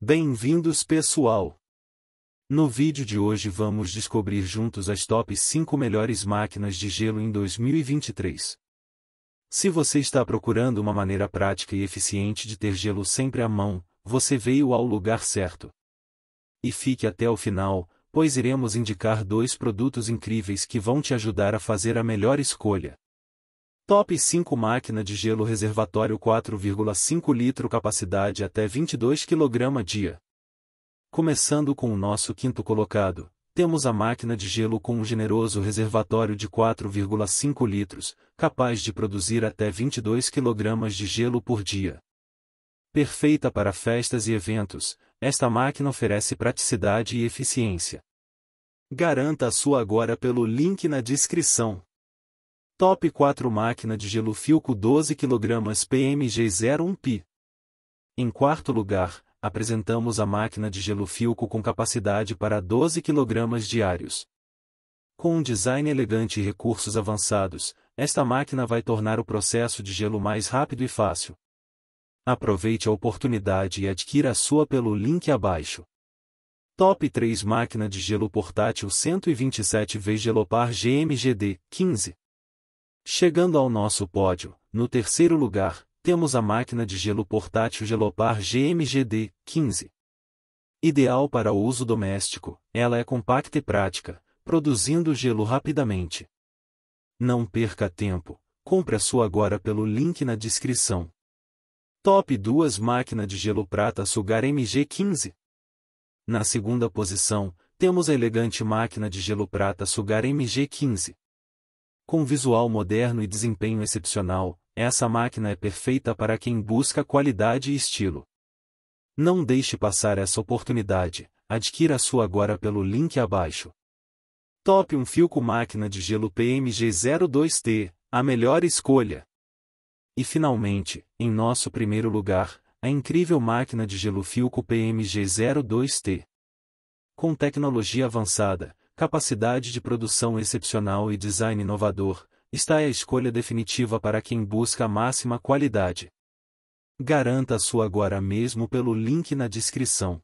Bem-vindos pessoal! No vídeo de hoje vamos descobrir juntos as top 5 melhores máquinas de gelo em 2023. Se você está procurando uma maneira prática e eficiente de ter gelo sempre à mão, você veio ao lugar certo. E fique até o final, pois iremos indicar dois produtos incríveis que vão te ajudar a fazer a melhor escolha. Top 5 máquina de gelo reservatório 4,5 litro capacidade até 22 kg dia. Começando com o nosso quinto colocado, temos a máquina de gelo com um generoso reservatório de 4,5 litros, capaz de produzir até 22 kg de gelo por dia. Perfeita para festas e eventos, esta máquina oferece praticidade e eficiência. Garanta a sua agora pelo link na descrição. Top 4 Máquina de gelo Filco 12 kg PMG01P. Em quarto lugar, apresentamos a máquina de gelo Filco com capacidade para 12 kg diários. Com um design elegante e recursos avançados, esta máquina vai tornar o processo de gelo mais rápido e fácil. Aproveite a oportunidade e adquira a sua pelo link abaixo. Top 3 Máquina de Gelo Portátil 127V Gelopar GMGD 15 Chegando ao nosso pódio, no terceiro lugar, temos a máquina de gelo portátil Gelopar GMGD 15. Ideal para o uso doméstico, ela é compacta e prática, produzindo gelo rapidamente. Não perca tempo, compre a sua agora pelo link na descrição. Top 2 Máquina de gelo prata Sugar MG15 Na segunda posição, temos a elegante máquina de gelo prata Sugar MG15. Com visual moderno e desempenho excepcional, essa máquina é perfeita para quem busca qualidade e estilo. Não deixe passar essa oportunidade, adquira a sua agora pelo link abaixo. Top 1 um Filco Máquina de Gelo PMG02T, a melhor escolha. E finalmente, em nosso primeiro lugar, a incrível máquina de gelo Filco PMG02T. Com tecnologia avançada, capacidade de produção excepcional e design inovador, está é a escolha definitiva para quem busca a máxima qualidade. Garanta a sua agora mesmo pelo link na descrição.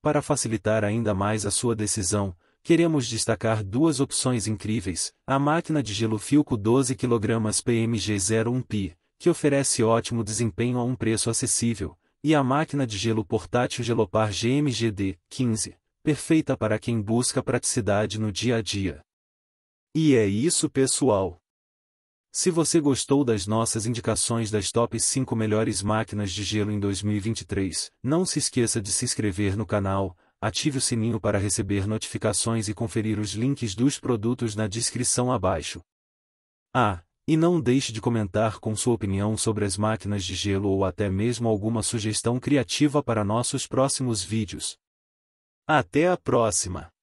Para facilitar ainda mais a sua decisão, queremos destacar duas opções incríveis: a máquina de gelo Filco 12 kg PMG01P, que oferece ótimo desempenho a um preço acessível, e a máquina de gelo portátil Gelopar GMGD 15, perfeita para quem busca praticidade no dia a dia. E é isso, pessoal. Se você gostou das nossas indicações das top 5 melhores máquinas de gelo em 2023, não se esqueça de se inscrever no canal, ative o sininho para receber notificações e conferir os links dos produtos na descrição abaixo. Ah, e não deixe de comentar com sua opinião sobre as máquinas de gelo ou até mesmo alguma sugestão criativa para nossos próximos vídeos. Até a próxima!